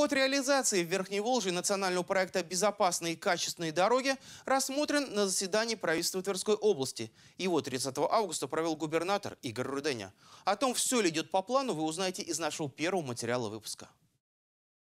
Ход реализации в Верхней Волжье национального проекта «Безопасные и качественные дороги» рассмотрен на заседании правительства Тверской области. Его 30 августа провел губернатор Игорь Руденя. О том, все ли идет по плану, вы узнаете из нашего первого материала выпуска.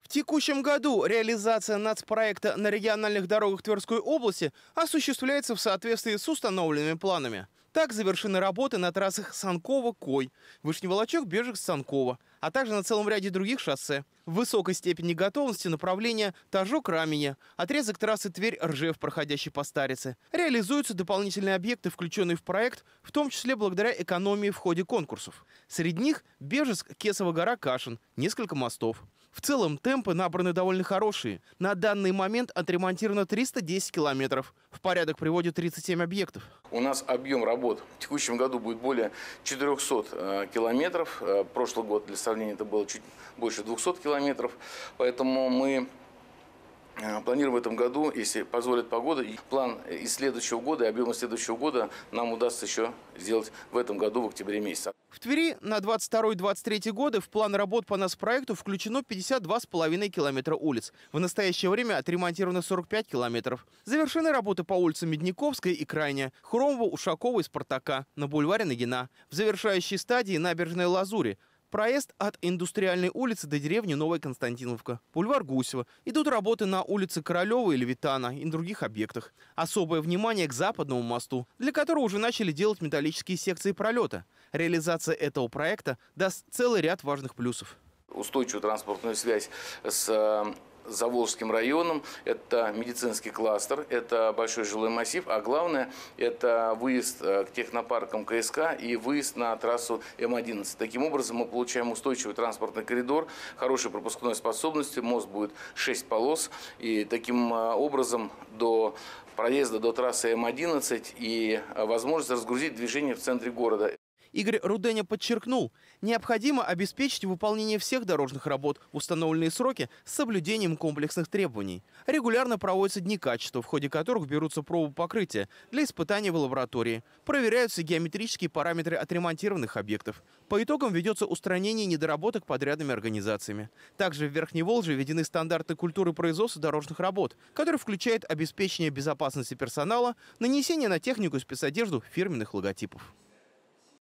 В текущем году реализация нацпроекта на региональных дорогах Тверской области осуществляется в соответствии с установленными планами. Так завершены работы на трассах Санкова-Кой, Вышневолочок, Бежек, Санкова, а также на целом ряде других шоссе. В высокой степени готовности направление Тажок-Раменя, отрезок трассы Тверь-Ржев, проходящий по Старице. Реализуются дополнительные объекты, включенные в проект, в том числе благодаря экономии в ходе конкурсов. Среди них Бежеск, Кесова гора, Кашин, несколько мостов. В целом темпы набраны довольно хорошие. На данный момент отремонтировано 310 километров. В порядок приводят 37 объектов. У нас объем работ в текущем году будет более 400 э, километров. Э, прошлый год для сравнения это было чуть больше 200 километров. Поэтому мы Э, планируем в этом году, если позволит погода, план э, из следующего года и объемы следующего года нам удастся еще сделать в этом году, в октябре месяце. В Твери на 22-23 годы в план работ по нас проекту включено 52,5 километра улиц. В настоящее время отремонтировано 45 километров. Завершены работы по улицам Медниковская и Крайне, Хромова, Ушакова и Спартака, на бульваре Нагина. В завершающей стадии набережная Лазури, Проезд от Индустриальной улицы до деревни Новая Константиновка, бульвар Гусева. Идут работы на улице Королева и Левитана и других объектах. Особое внимание к западному мосту, для которого уже начали делать металлические секции пролета. Реализация этого проекта даст целый ряд важных плюсов устойчивую транспортную связь с э, Заволжским районом. Это медицинский кластер, это большой жилой массив, а главное, это выезд э, к технопаркам КСК и выезд на трассу М-11. Таким образом, мы получаем устойчивый транспортный коридор, хорошей пропускной способности. мост будет 6 полос, и таким э, образом до проезда до трассы М-11 и э, возможность разгрузить движение в центре города. Игорь Руденя подчеркнул, необходимо обеспечить выполнение всех дорожных работ в установленные сроки с соблюдением комплексных требований. Регулярно проводятся дни качества, в ходе которых берутся пробы покрытия для испытаний в лаборатории. Проверяются геометрические параметры отремонтированных объектов. По итогам ведется устранение недоработок подрядными организациями. Также в Верхней Волже введены стандарты культуры производства дорожных работ, которые включают обеспечение безопасности персонала, нанесение на технику и спецодежду фирменных логотипов.